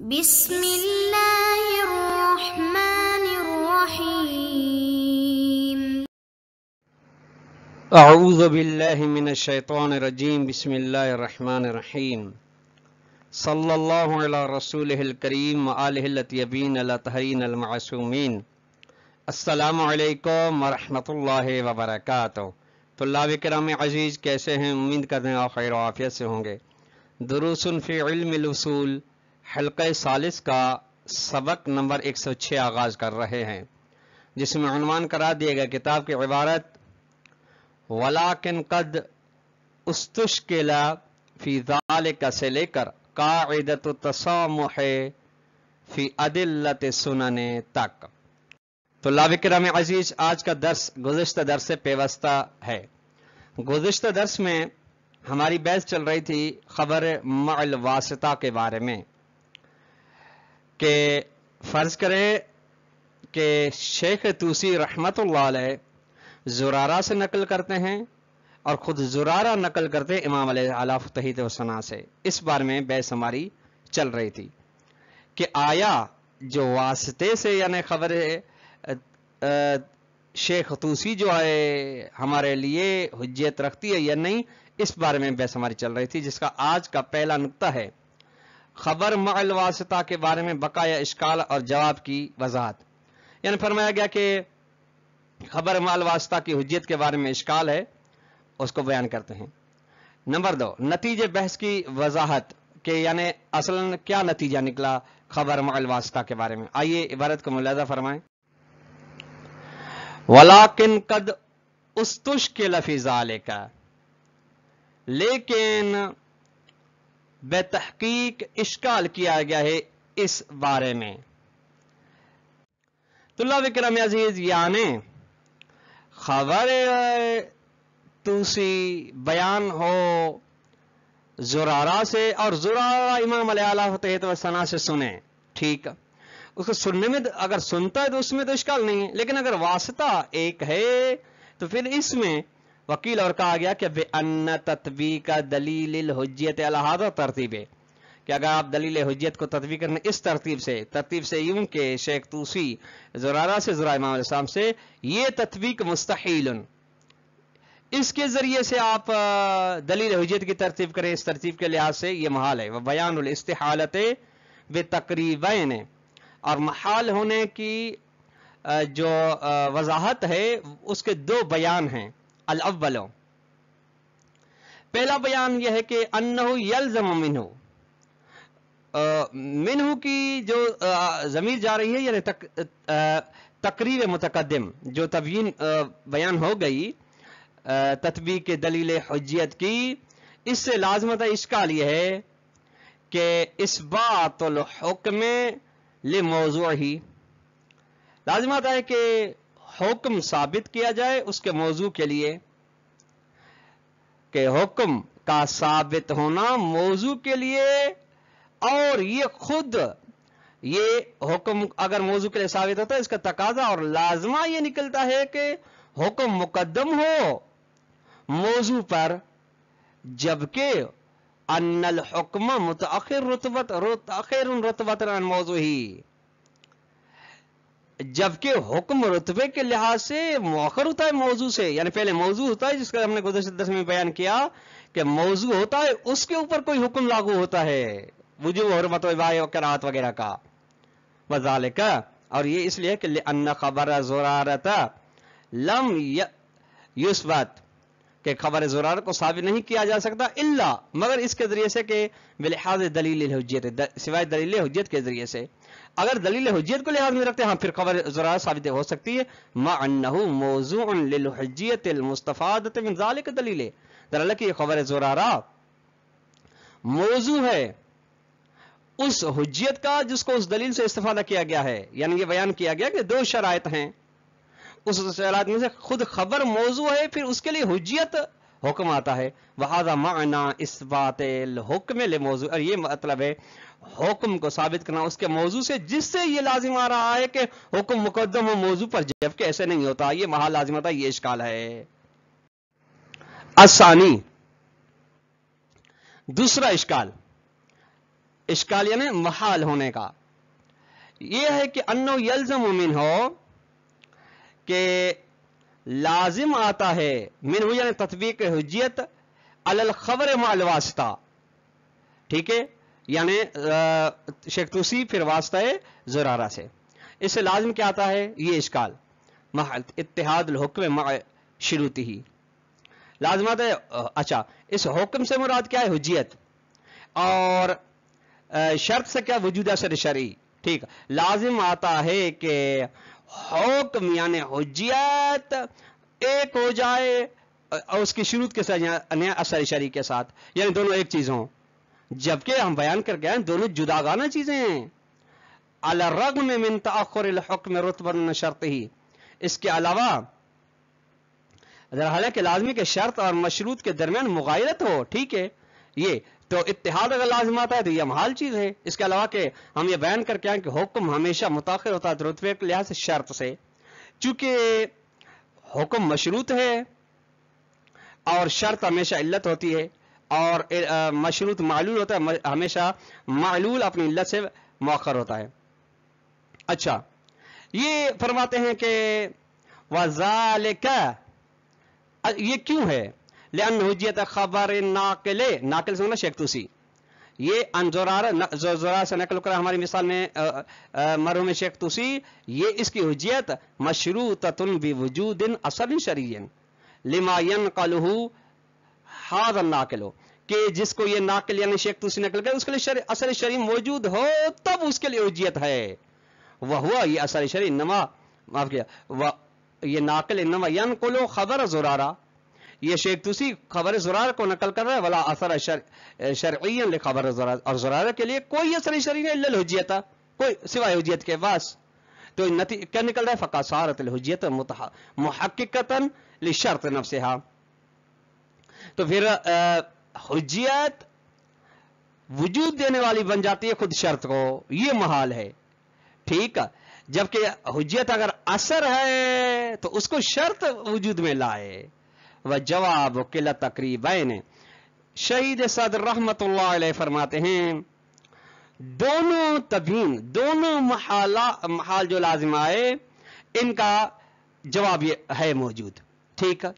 बिस्मिल्लाहिर्रहमानिर्रहीम अऊज़ु बिल्लाहि मिनश शैतानिर अजीज़ कैसे हैं उम्मीद करते हैं आप खैर आफियत से होंगे दरूसन फ़ी इल्म उसूल हल्क़ सालिस का सबक नंबर 106 आगाज़ कर रहे हैं जिसमें अनवान करा दिया गया किताब की इबारत वलाकिन कद उस्तुश किला फ़ी से लेकर कायदत तसामह फ़ी अदिल्लत सुनन तक तो लाविक्राम अजीज आज का दर्स गुज्त दर से पेवस्ता है गुज्त दर्स में हमारी बहस चल रही थी खबर मल के बारे में कि फ़र्ज़ करें कि शेख तूसी रहमत जुरारा से नकल करते हैं और ख़ुद जुरारा नकल करते इमाम आलाफ तहीत वसना से इस बारे में बहस हमारी चल रही थी कि आया जो वास्ते से यानी खबर शेख तूसी जो है हमारे लिए हजियत रखती है या नहीं इस बारे में बहस हमारी चल रही थी जिसका आज का पहला नुकता है खबर मल वास्ता के बारे में बकाया इश्काल और जवाब की वजाहत यानी फरमाया गया कि खबर माल वास्ता की हजियत के बारे में इश्काल है उसको बयान करते हैं नंबर दो नतीजे बहस की वजाहत के यानी असल क्या नतीजा निकला खबर माल वास्ता के बारे में आइए इबारत को मुलाजा फरमाए वलाकिन कद उस्तुश के लफीजा लेकर लेकिन बतहकीक इश्काल किया गया है इस बारे में तुल्ला विक्रम अजीज यानी खबर तूसी बयान हो जुरारा से और जुरारा इमाम तो सना से सुने ठीक उसको सुनने में तो, अगर सुनता है तो उसमें तो इश्काल नहीं है लेकिन अगर वास्ता एक है तो फिर इसमें वकील और कहा गया कि वे तत्वी का दलील हजियत अलहदा तरतीब है कि अगर आप दलील हजियत को तत्वी करने इस तरतीब से तरतीब से यूं के शेख तूसी जुराना से जुरा इमाम से ये तत्वीक मुस्तिल इसके ज़रिए से आप दलील हजियत की तरतीब करें इस तरतीब के लिहाज से ये महाल है वह बयान इस्तेहालत व तकरीबन और महाल होने की जो वजाहत है उसके दो बयान हैं अल पहला बयान यह है कि अन्नहु यलजम मिनहू मिनहू की जो ज़मीर जा रही है यानी तक, तकरीब मुतकदम जो तवीन बयान हो गई तथबी के दलील हजियत की इससे लाजमत इश्काल यह है कि इस बात हुक्म ले मौजू ही लाजमत है कि हुक्म साबित किया जाए उसके मौजू के लिए के हुक्म का साबित होना मौजू के लिए और ये खुद ये हुक्म अगर मौजू के लिए साबित होता है इसका तकाजा और लाजमा ये निकलता है कि हुक्म मुकदम हो मौजू पर जबकि अनल हुक्म मुतअखिर रुतबत रुतअखिर रुतबत मौजू ही जबकि हुक्म रुतबे के लिहाज से मौखर होता है मौजू से यानी पहले मौजू होता है जिसका हमने गुजर दस में बयान किया कि मौजू होता है उसके ऊपर कोई हुक्म लागू होता है वजू और करात वगैरह का वजाल का और ये इसलिए कि अन्ना खबर जोरारत लम युस्बत कि खबर जोरार को साबित नहीं किया जा सकता इल्ला मगर इसके ज़रिए से कि बिलहाज दलील हजियत सिवाय दलील हजियत के ज़रिए से अगर दलील हजियत को लिहाज में रखते हैं हाँ, फिर खबर ज़ुरार साबित हो सकती है मानू मौजूजियत मुस्तफ़ादत दलील दरअल की खबर जोरारा मौजू है उस हजियत का जिसको उस दलील से इस्तेफादा किया गया है यानी यह बयान किया गया कि दो शराय हैं उस में से खुद खबर मौजू है फिर उसके लिए हजत हुक्म आता है वहाजा माना इस बात हुक्म मौजू और ये मतलब है हुक्म को साबित करना उसके मौजू से जिससे ये लाजिम आ रहा है कि हुक्म मुकदम हो मौजू पर जबकि ऐसे नहीं होता ये महा लाजिम आता ये इश्काल है आसानी दूसरा इश्काल इश्काल यानी महाल होने का यह है कि अन्नो यलजम उमिन हो के लाजिम आता है मिन हुई यानी हुआ के हजियत अल खबर माल वास्ता ठीक है यानी शेख तुसी फिर वास्ता है जरारा से इससे लाजिम क्या आता है ये इश्काल इतिहाद हुक्म शुरूती ही लाजमत है अच्छा इस हुक्म से मुराद क्या है हजियत और शर्त से क्या वजूद सर शरी ठीक लाजिम आता है कि हौक मियाने हजियत एक हो जाए और उसकी शुरू के साथ असर इशारी के साथ यानी दोनों एक चीज हो जबकि हम बयान कर गए दोनों जुदागाना चीजें हैं अलरग में मिन तखरक में रुतबन शर्त ही इसके अलावा हालांकि लाजमी के शर्त और मशरूत के दरमियान मुगायरत हो ठीक है ये तो इतिहाद अगर लाजम आता है तो यह महाल चीज़ है इसके अलावा के हम ये बयान करके आए कि हुक्म हमेशा मुताखिर होता है रुतबे के लिहाज से शर्त से चूंकि हुक्म मशरूत है और शर्त हमेशा इल्लत होती है और मशरूत मालूल होता है हमेशा मालूल अपनी इल्लत से मौखर होता है अच्छा ये फरमाते हैं कि वजाल ये क्यों है लेन हुजियत खबर नाकले नाकल से शेख ये अनजोरार जोरार से नकल कर हमारी मिसाल में मरहूम शेख तुसी ये इसकी हजियत मशरू ततुन बवजूदिन असल शरीन लिमायन कलहु हाद नाकलो कि जिसको ये नाकल यानी शेख तुसी नकल कर उसके लिए शर, असल शरी मौजूद हो तब उसके लिए हजियत है वह हुआ ये असल शरी नमा माफ किया वह ये नाकल नमा यन कलो खबर जोरारा ये शेख तूसी खबर ज़रार को नकल कर रहा है वाला असर शर खबर और ज़रार के लिए कोई असर शरी नहीं हजियत कोई सिवाय हजियत के वास तो नती क्या निकल रहा है सारत हजियत महक्कता शर्त हा तो फिर हजियत वजूद देने वाली बन जाती है खुद शर्त को ये महाल है ठीक है जबकि हजियत अगर असर है तो उसको शर्त वजूद में लाए व जवाब किला तकरीब शहीद सदर रहमत फरमाते हैं दोनों तबीन दोनों महाला महाल जो लाजिम आए इनका जवाब है मौजूद ठीक है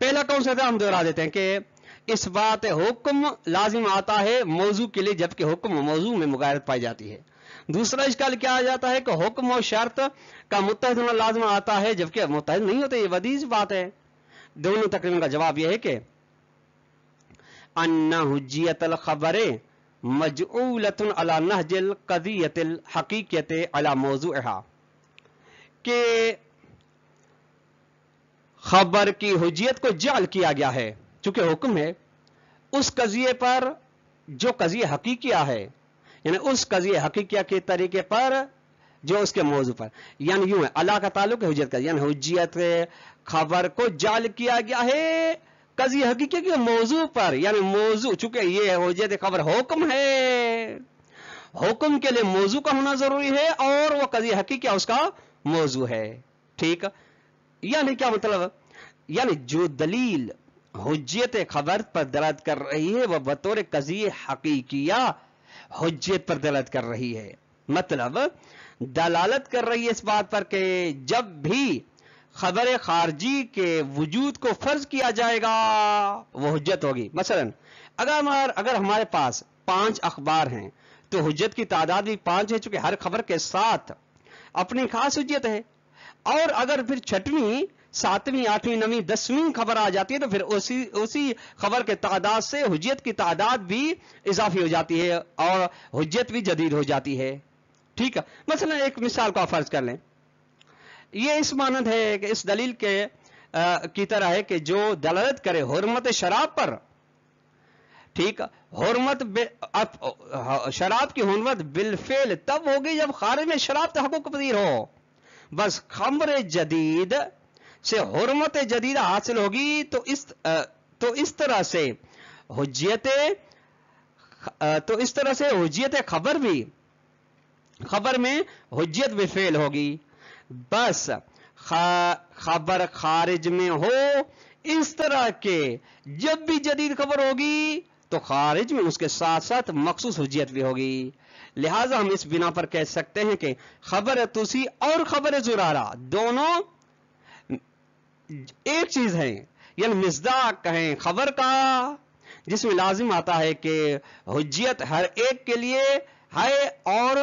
पहला कौन सा था हम दोहरा देते हैं कि इस बात हुक्म लाजिम आता है मौजू के लिए जबकि हुक्म मौजू में मुगारत पाई जाती है दूसरा इसका क्या आ जाता है कि हुक्म और शर्त का मुतहद होना लाजम आता है जबकि मुतहद नहीं होते ये वदीज बात है दोनों तकरीबन का जवाब यह है कि अन्ना अल खबरे मजूलतन अला नहजल कदियतल हकीकत अला मौजूहा के खबर की हुजियत को जाल किया गया है चूंकि हुक्म है उस कजिए पर जो कजिए हकीकिया है यानी उस कजिए हकीकिया के तरीके पर जो उसके मौजू पर यानी यूं है अल्लाह का ताल्लुक है हुजियत का यानी हुजियत खबर को जाल किया गया है कजी हकीकत के मौजू पर यानी मौजू चूंकि ये हुजियत खबर हुक्म है हुक्म के लिए मौजू का होना जरूरी है और वह कजी हकीकी उसका मौजू है ठीक यानी क्या मतलब यानी जो दलील हुजियत खबर पर दलत कर रही है वह बतौर कजी हकीकिया हुजियत पर दलत कर रही है मतलब दलालत कर रही है इस बात पर कि जब भी खबर खारजी के वजूद को फर्ज किया जाएगा वह हजत होगी मसलन अगर हमार, अगर हमारे पास पांच अखबार हैं तो हजत की तादाद भी पांच है चूंकि हर खबर के साथ अपनी खास हजत है और अगर फिर छठवीं सातवीं आठवीं नवीं दसवीं खबर आ जाती है तो फिर उसी उसी खबर के तादाद से हजियत की तादाद भी इजाफी हो जाती है और हजत भी जदीद हो जाती है ठीक है मसला एक मिसाल को फर्ज कर लें यह इस मानद है कि इस दलील के आ, की तरह है कि जो दलालत करे हरमत शराब पर ठीक हरमत शराब की हरमत बिलफेल तब होगी जब खारे में शराब तहकुक पदीर हो बस खमर जदीद से हरमत जदीद हासिल होगी तो इस तो इस तरह से हजियत तो इस तरह से हजियत खबर भी खबर में भी बेफेल होगी बस खा, खबर खारिज में हो इस तरह के जब भी जदीद खबर होगी तो खारिज में उसके साथ साथ मखसूस हजियत भी होगी लिहाजा हम इस बिना पर कह सकते हैं कि खबर तुसी और खबर जुरारा दोनों एक चीज है यानी मिसदाक कहें खबर का जिसमें लाजिम आता है कि हजियत हर एक के लिए है और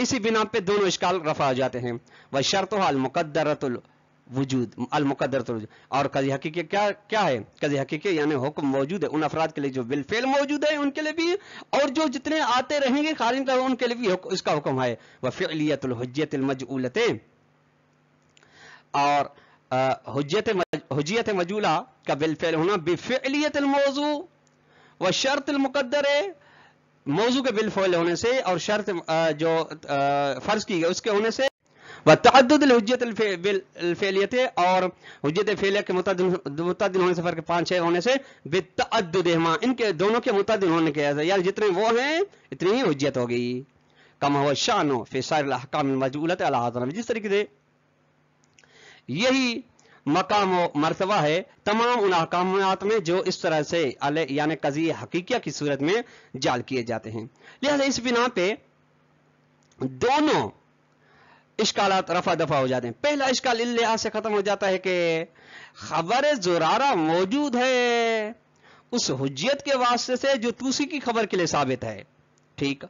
इसी बिना पे दोनों इश्काल रफा हो जाते हैं वह शर्त हाल मुकदरतुल वजूद अल मुकदरतुल और कज हकी क्या क्या है कज हकीक यानी हुक्म मौजूद है उन अफराद के लिए जो बिलफेल मौजूद है उनके लिए भी और जो जितने आते रहेंगे खारिज का उनके लिए भी हुक, इसका हुक्म है वह फ़िलियतुल हजियतुल मजूलते और हजियत हजियत मजूला का बिलफेल होना बेफ़िलियत मौजू व शर्त मुकदर है मौजू के बिलफोल होने से और शर्त जो फ़र्ज की गई उसके होने से वह तददलहजतफेलियत और हजत फेलियत के मुतद होने से फ़र्क पांच छह होने से बेतदमा इनके दोनों के मुतद होने के यार जितने वो हैं इतनी ही हजियत हो गई कम हो शान हो फिसारकाम मजबूलत जिस तरीके से यही मकाम मरतबा है तमाम उन अहकाम में जो इस तरह से यानी कजी हकीकिया की सूरत में जाल किए जाते हैं लिहाजा इस बिना पे दोनों इश्काल रफा दफा हो जाते हैं पहला इश्काल लिहाज से ख़त्म हो जाता है कि खबर जोरारा मौजूद है उस हजियत के वास्ते से जो तूसी की खबर के लिए साबित है ठीक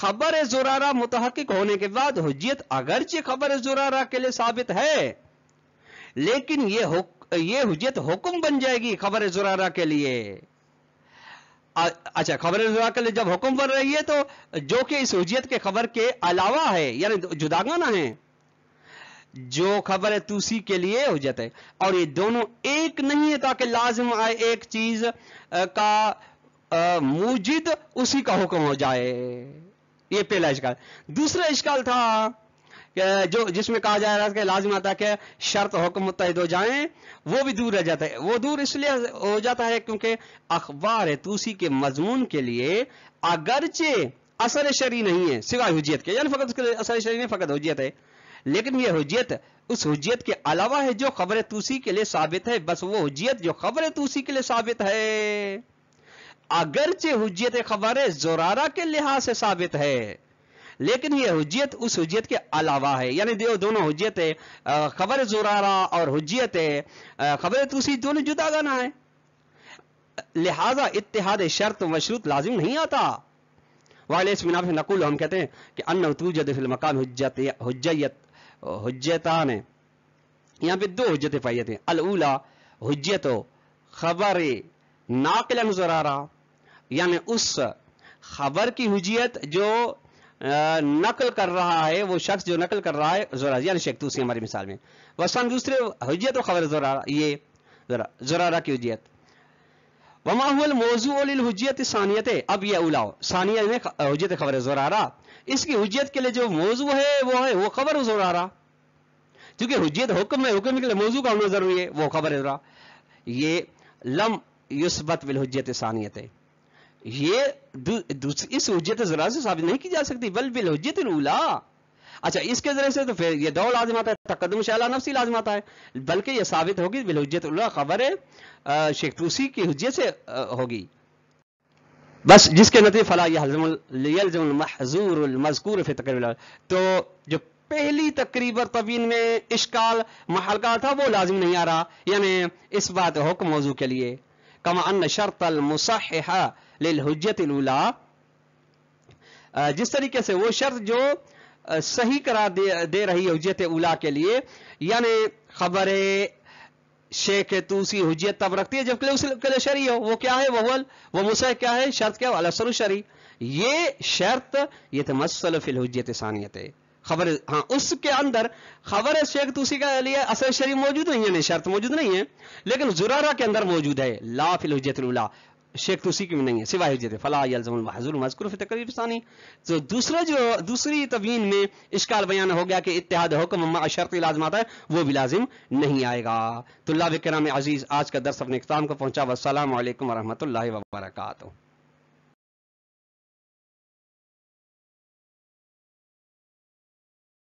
खबर जोरारा मुतहक होने के बाद हजियत अगरचे खबर जोरारा के लिए साबित है लेकिन ये ये हुजियत हुक्म बन जाएगी खबर जुरारा के लिए अच्छा खबर जुरा के लिए जब हुक्म बन रही है तो जो कि इस हुजियत के खबर के अलावा है यानी जुदागाना है जो खबर है तूसी के लिए हुजत है और ये दोनों एक नहीं है ताकि लाजम आए एक चीज का मूजिद उसी का हुक्म हो जाए ये पहला इश्काल दूसरा इश्काल था जो जिसमें कहा जा रहा है कि लाजम आता है कि शर्त हुक्म मुतहद हो जाए वो भी दूर रह जाता है वो दूर इसलिए हो जाता है क्योंकि अखबार तूसी तो के मजमून के लिए अगरचे असर शरी नहीं है सिवाय हजियत के यानी फ़कत उसके असर शरी नहीं फ़कत हजियत है लेकिन यह हजियत उस हजियत के अलावा है जो खबर तूसी के लिए साबित है बस वो हजियत जो खबर तूसी के लिए साबित है अगरचे हजियत खबर जोरारा के लिहाज से साबित है लेकिन ये हजियत उस हजियत के अलावा है यानी देखो दोनों हजियत है खबर जोरारा और हजियत है खबर तुसी दोनों जुदा गाना है लिहाजा इतिहाद शर्त मशरूत लाजिम नहीं आता वाले इस मिनाफ नकुल हम कहते हैं कि अन्न तूजद फिल मकान हजत हजयत हजतान है यहाँ पे दो हजतें पाई जाती हैं अलूला हजत खबर नाकिल जरारा यानी उस खबर की हजियत जो नकल कर रहा है वो शख्स जो नकल कर रहा है जोरा यानी शेख तूसी हमारी मिसाल में वसन दूसरे हजियत व खबर जोरा ये जरा जरारा की हजियत वमाहुल मौजूहजत सानियत है अब यह उलाओ सानिया में हजियत खबर जोरारा इसकी हजियत के लिए जो मौजू है वो है वो खबर जोरारा क्योंकि हजियत हुक्म है हुक्म के लिए मौजू का होना जरूरी है वो खबर जरा ये लम युस्बत बिल हजत सानियत है ये दूसरी इस हजत जरा से साबित नहीं की जा सकती बल बिल हजत उला अच्छा इसके जरिए से तो फिर यह दौ लाजम आता है तकदम शाला नफसी लाजम आता है बल्कि यह साबित होगी बिलहजत खबर शेखतूसी की हजियत से होगी बस जिसके नतीजे फलाजूर मजकूर फिर तकरीब तो जो पहली तकरीब तवीन में इश्काल महल का था वो लाजिम नहीं आ रहा यानी इस बात हुक्म मौजू के लिए कमा अन शर्त मुसाह लिल हजत उला जिस तरीके से वो शर्त जो सही करार दे, दे रही है उला के लिए यानी खबर शेख तूसी हजियत तब रखती है जब उसके लिए शरी हो वो क्या है वहल वो मुसह क्या है शर्त क्या अलसर शरी ये शर्त ये मसल फिल हजियत सानियत है खबर हाँ उसके अंदर खबर शेख तूसी का लिए असर शरीफ मौजूद नहीं है शर्त मौजूद नहीं है लेकिन जुरारा के अंदर मौजूद है ला फिल हजतुल्ला शेख तुसी तो की भी नहीं है सिवाय हजर फलाजमजूर मजकूर तकरीर सानी तो दूसरा जो दूसरी तवीन में इश्काल बयान हो गया कि इतिहाद हुक्म अशरत लाजम आता है वो भी लाजिम नहीं आएगा तो लाभ कराम अजीज़ आज का दर्श अपने इकदाम को पहुंचा वसलम वरहमल वर्का